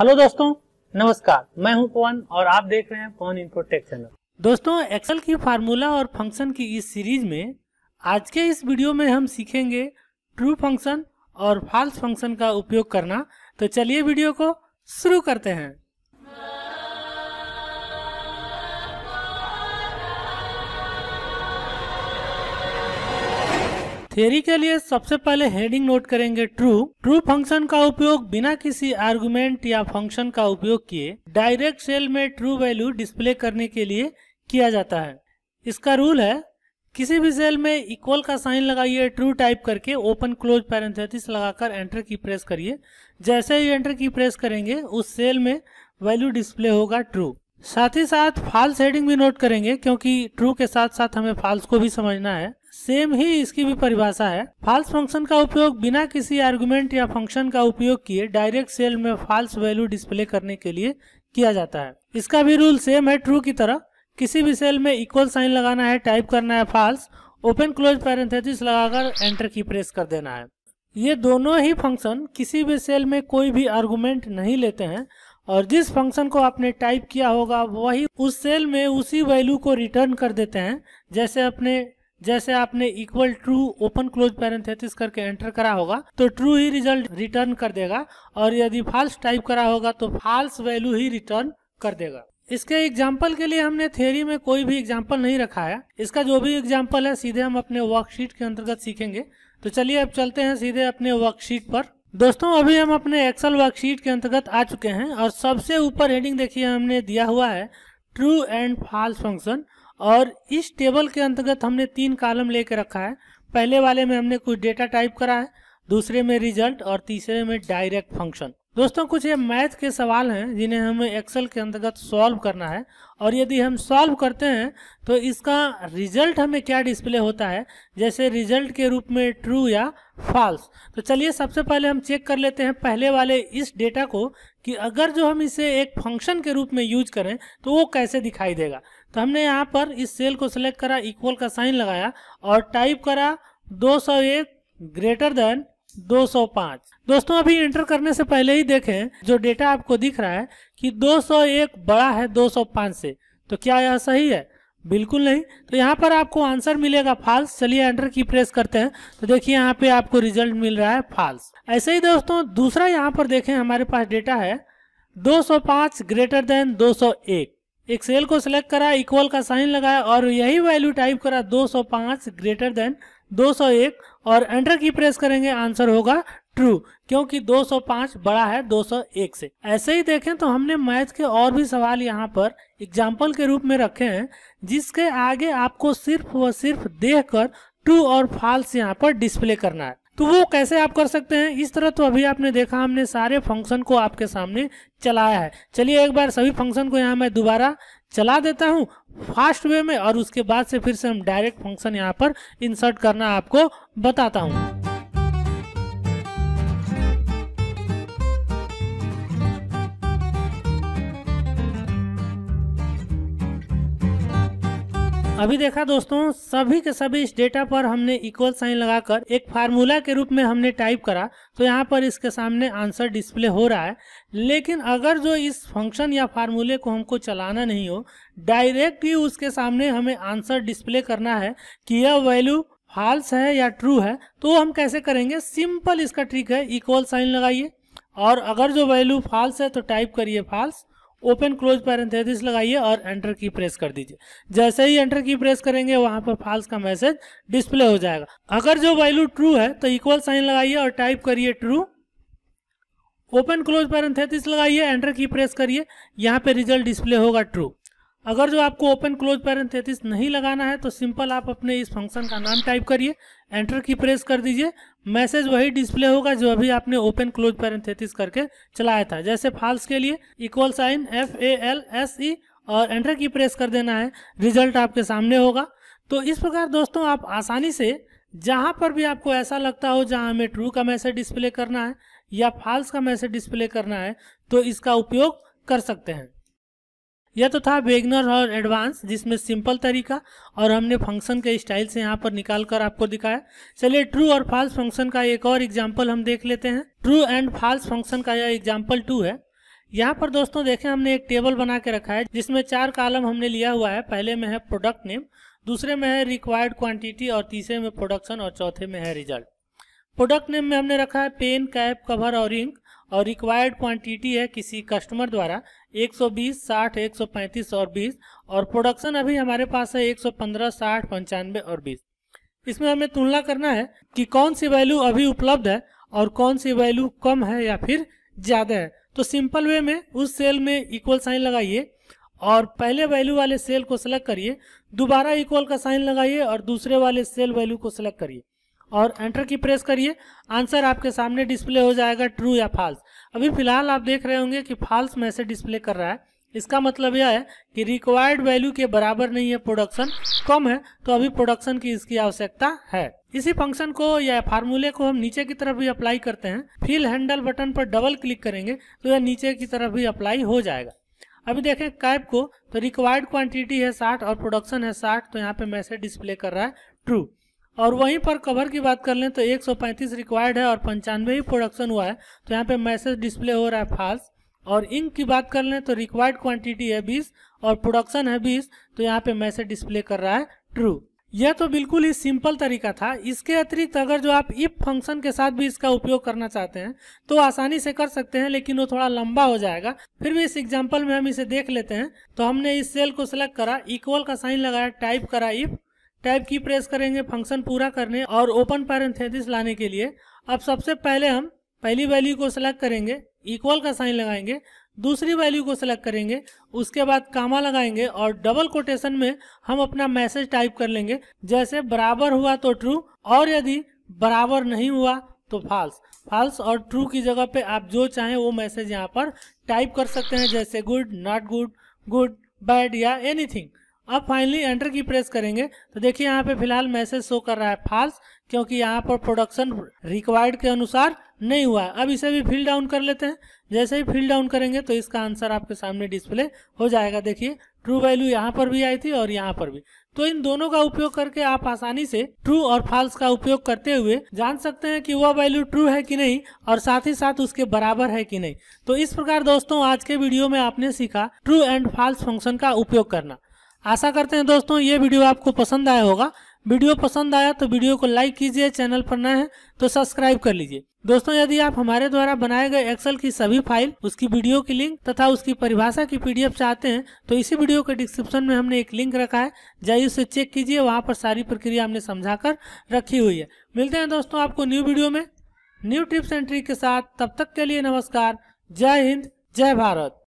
hello दोस्तों नमस्कार मैं हूं पवन और आप देख रहे हैं पवन इंफोटेक चैनल दोस्तों एक्सेल की फार्मूला और फंक्शन की इस सीरीज में आज के इस वीडियो में हम सीखेंगे ट्रू फंक्शन और फॉल्स फंक्शन का उपयोग करना तो चलिए वीडियो को शुरू करते हैं थ्योरी के लिए सबसे पहले हेडिंग नोट करेंगे ट्रू ट्रू फंक्शन का उपयोग बिना किसी आर्गुमेंट या फंक्शन का उपयोग किए डायरेक्ट सेल में ट्रू वैल्यू डिस्प्ले करने के लिए किया जाता है इसका रूल है किसी भी सेल में इक्वल का साइन लगाइए ट्रू टाइप करके ओपन क्लोज पैरेंथेसिस लगाकर एंटर की प्रेस करिए जैसे ही एंटर की प्रेस करेंगे उस सेल में वैल्यू डिस्प्ले होगा ट्रू साथ ही साथ फॉल्स हेडिंग भी नोट करेंगे क्योंकि ट्रू के साथ साथ हमें फॉल्स को भी समझना है सेम ही इसकी भी परिभाषा है फॉल्स फंक्शन का उपयोग बिना किसी आर्गुमेंट या फंक्शन का उपयोग किए डायरेक्ट सेल में फॉल्स वैल्यू डिस्प्ले करने के लिए किया जाता है इसका भी रूल सेम है ट्रू की तरह किसी भी सेल में इक्वल साइन लगाना है टाइप करना है फॉल्स ओपन क्लोज पैरेंथेसिस लगाकर एंटर की प्रेस कर देना है ये दोनों ही फंक्शन किसी भी सेल में कोई भी आर्गूमेंट नहीं लेते हैं और जिस फंक्शन को आपने टाइप किया होगा वही उस सेल में उसी वैल्यू को रिटर्न कर देते हैं जैसे अपने जैसे आपने equal true open close parenthesis करके एंटर करा होगा तो ट्रू ही रिजल्ट रिटर्न कर देगा और यदि फाल्स टाइप करा होगा तो फाल्स वैल्यू ही रिटर्न कर देगा इसके एग्जाम्पल के लिए हमने थेरी में कोई भी एग्जाम्पल नहीं रखा है इसका जो भी एग्जाम्पल है सीधे हम अपने वर्कशीट के अंतर्गत सीखेंगे तो चलिए अब चलते हैं सीधे अपने वर्कशीट पर दोस्तों अभी हम अपने एक्सेल वर्कशीट के अंतर्गत आ चुके हैं और सबसे ऊपर हेडिंग देखिए हमने दिया हुआ है ट्रू एंड फॉल्स फंक्शन और इस टेबल के अंतर्गत हमने तीन कॉलम लेके रखा है पहले वाले में हमने कुछ डेटा टाइप करा है दूसरे में रिजल्ट और तीसरे में डायरेक्ट फंक्शन दोस्तों कुछ ये मैथ के सवाल हैं जिन्हें हमें एक्सेल के अंतर्गत सॉल्व करना है और यदि हम सॉल्व करते हैं तो इसका रिजल्ट हमें क्या डिस्प्ले होता है जैसे रिजल्ट के रूप में ट्रू या फॉल्स तो चलिए सबसे पहले हम चेक कर लेते हैं पहले वाले इस डेटा को कि अगर जो हम इसे एक फंक्शन के रूप में यूज करें तो वो कैसे दिखाई देगा तो हमने यहाँ पर इस सेल को सिलेक्ट करा इक्वल का साइन लगाया और टाइप करा दो ग्रेटर देन 205 दोस्तों अभी एंटर करने से पहले ही देखें जो डेटा आपको दिख रहा है कि 201 बड़ा है 205 से तो क्या यह सही है बिल्कुल नहीं तो यहाँ पर आपको आंसर मिलेगा फाल्स चलिए एंटर की प्रेस करते हैं तो देखिए यहाँ पे आपको रिजल्ट मिल रहा है फाल्स ऐसे ही दोस्तों दूसरा यहाँ पर देखें हमारे पास डेटा है 205 ग्रेटर देन 201 सेल को सिलेक्ट करा इक्वल का साइन लगाया और यही वैल्यू टाइप करा 205 ग्रेटर देन 201 और एंटर की प्रेस करेंगे आंसर होगा ट्रू क्योंकि 205 बड़ा है 201 से ऐसे ही देखें तो हमने मैथ के और भी सवाल यहाँ पर एग्जाम्पल के रूप में रखे हैं जिसके आगे आपको सिर्फ व सिर्फ देख कर ट्रू और फॉल्स यहाँ पर डिस्प्ले करना है तो वो कैसे आप कर सकते हैं इस तरह तो अभी आपने देखा हमने सारे फंक्शन को आपके सामने चलाया है चलिए एक बार सभी फंक्शन को यहाँ मैं दोबारा चला देता हूँ फास्ट वे में और उसके बाद से फिर से हम डायरेक्ट फंक्शन यहाँ पर इंसर्ट करना आपको बताता हूँ अभी देखा दोस्तों सभी के सभी इस डेटा पर हमने इक्वल साइन लगाकर एक फार्मूला के रूप में हमने टाइप करा तो यहाँ पर इसके सामने आंसर डिस्प्ले हो रहा है लेकिन अगर जो इस फंक्शन या फार्मूले को हमको चलाना नहीं हो डायरेक्ट ही उसके सामने हमें आंसर डिस्प्ले करना है कि यह वैल्यू फाल्स है या ट्रू है तो हम कैसे करेंगे सिंपल इसका ट्रिक है इक्वल साइन लगाइए और अगर जो वैल्यू फाल्स है तो टाइप करिए फाल्स ओपन क्लोज पैरेंथेसिस लगाइए और एंटर की प्रेस कर दीजिए जैसे ही एंटर की प्रेस करेंगे वहां पर फाल्स का मैसेज डिस्प्ले हो जाएगा अगर जो वैल्यू ट्रू है तो इक्वल साइन लगाइए और टाइप करिए ट्रू ओपन क्लोज पैरेंथेसिस लगाइए एंटर की प्रेस करिए यहाँ पे रिजल्ट डिस्प्ले होगा ट्रू अगर जो आपको ओपन क्लोज पैरेंथेसिस नहीं लगाना है तो सिंपल आप अपने इस फंक्शन का नाम टाइप करिए एंटर की प्रेस कर दीजिए मैसेज वही डिस्प्ले होगा जो अभी आपने ओपन क्लोज पैरेंथेसिस करके चलाया था जैसे फाल्स के लिए equal sign F A L S E और एंटर की प्रेस कर देना है रिजल्ट आपके सामने होगा तो इस प्रकार दोस्तों आप आसानी से जहाँ पर भी आपको ऐसा लगता हो जहाँ हमें ट्रू का मैसेज डिस्प्ले करना है या फाल्स का मैसेज डिस्प्ले करना है तो इसका उपयोग कर सकते हैं यह तो था बेगनर और एडवांस जिसमें सिंपल तरीका और हमने फंक्शन के स्टाइल से यहाँ पर निकाल कर आपको दिखाया चलिए ट्रू और फाल्स फंक्शन का एक और एग्जाम्पल हम देख लेते हैं ट्रू एंड फाल्स फंक्शन का यह एग्जाम्पल टू है यहाँ पर दोस्तों देखें हमने एक टेबल बना के रखा है जिसमें चार कालम हमने लिया हुआ है पहले में है प्रोडक्ट नेम दूसरे में है रिक्वायर्ड क्वांटिटी और तीसरे में प्रोडक्शन और चौथे में है रिजल्ट प्रोडक्ट नेम में हमने रखा है पेन कैप कवर और इंक और रिक्वायर्ड क्वांटिटी है किसी कस्टमर द्वारा 120, 60, 135 और 20 और प्रोडक्शन अभी हमारे पास है 115, 60, पंचानवे और 20 इसमें हमें तुलना करना है कि कौन सी वैल्यू अभी उपलब्ध है और कौन सी वैल्यू कम है या फिर ज़्यादा है तो सिंपल वे में उस सेल में इक्वल साइन लगाइए और पहले वैल्यू वाले सेल को सेलेक्ट करिए दोबारा इक्वल का साइन लगाइए और दूसरे वाले सेल वैल्यू को सेलेक्ट करिए और एंटर की प्रेस करिए आंसर आपके सामने डिस्प्ले हो जाएगा ट्रू या फाल्स अभी फिलहाल आप देख रहे होंगे कि फाल्स मैसेज डिस्प्ले कर रहा है इसका मतलब यह है कि रिक्वायर्ड वैल्यू के बराबर नहीं है प्रोडक्शन कम है तो अभी प्रोडक्शन की इसकी आवश्यकता है इसी फंक्शन को या फार्मूले को हम नीचे की तरफ भी अप्लाई करते हैं फिल हैंडल बटन पर डबल क्लिक करेंगे तो यह नीचे की तरफ भी अप्लाई हो जाएगा अभी देखें कैप को तो रिक्वायर्ड क्वांटिटी है 60 और प्रोडक्शन है 60 तो यहाँ पे मैसेज डिस्प्ले कर रहा है ट्रू और वहीं पर कवर की बात कर लें तो 135 रिक्वायर्ड है और पंचानवे ही प्रोडक्शन हुआ है तो यहाँ पे मैसेज डिस्प्ले हो रहा है फाल्स और इंक की बात कर लें तो रिक्वायर्ड क्वांटिटी है 20 और प्रोडक्शन है 20 तो यहाँ पे मैसेज डिस्प्ले कर रहा है ट्रू यह तो बिल्कुल ही सिंपल तरीका था इसके अतिरिक्त अगर जो आप इफ फंक्शन के साथ भी इसका उपयोग करना चाहते हैं तो आसानी से कर सकते हैं लेकिन वो थोड़ा लंबा हो जाएगा फिर भी इस एग्जाम्पल में हम इसे देख लेते हैं तो हमने इस सेल को सिलेक्ट करा इक्वल का साइन लगाया टाइप करा इफ टैब की प्रेस करेंगे फंक्शन पूरा करने और ओपन पैरेंथेसिस लाने के लिए अब सबसे पहले हम पहली वैल्यू को सिलेक्ट करेंगे इक्वल का साइन लगाएंगे दूसरी वैल्यू को सिलेक्ट करेंगे उसके बाद कामा लगाएंगे और डबल कोटेशन में हम अपना मैसेज टाइप कर लेंगे जैसे बराबर हुआ तो ट्रू और यदि बराबर नहीं हुआ तो फाल्स फाल्स और ट्रू की जगह पे आप जो चाहें वो मैसेज यहाँ पर टाइप कर सकते हैं जैसे good not good good bad या एनीथिंग अब फाइनली एंटर की प्रेस करेंगे तो देखिए यहाँ पे फिलहाल मैसेज शो कर रहा है फाल्स क्योंकि यहाँ पर प्रोडक्शन रिक्वायर्ड के अनुसार नहीं हुआ है अब इसे भी फिल डाउन कर लेते हैं जैसे ही फिल डाउन करेंगे तो इसका आंसर आपके सामने डिस्प्ले हो जाएगा देखिए ट्रू वैल्यू यहाँ पर भी आई थी और यहाँ पर भी तो इन दोनों का उपयोग करके आप आसानी से ट्रू और फॉल्स का उपयोग करते हुए जान सकते हैं कि वह वैल्यू ट्रू है कि नहीं और साथ ही साथ उसके बराबर है कि नहीं तो इस प्रकार दोस्तों आज के वीडियो में आपने सीखा ट्रू एंड फॉल्स फंक्शन का उपयोग करना आशा करते हैं दोस्तों ये वीडियो आपको पसंद आया होगा वीडियो पसंद आया तो वीडियो को लाइक कीजिए चैनल पर नए हैं तो सब्सक्राइब कर लीजिए दोस्तों यदि आप हमारे द्वारा बनाए गए एक्सेल की सभी फाइल उसकी वीडियो की लिंक तथा उसकी परिभाषा की पीडीएफ चाहते हैं तो इसी वीडियो के डिस्क्रिप्शन में हमने एक लिंक रखा है जाइए उसे चेक कीजिए वहाँ पर सारी प्रक्रिया हमने समझा कर रखी हुई है मिलते हैं दोस्तों आपको न्यू वीडियो में न्यू टिप्स एंड ट्रिक के साथ तब तक के लिए नमस्कार जय हिंद जय भारत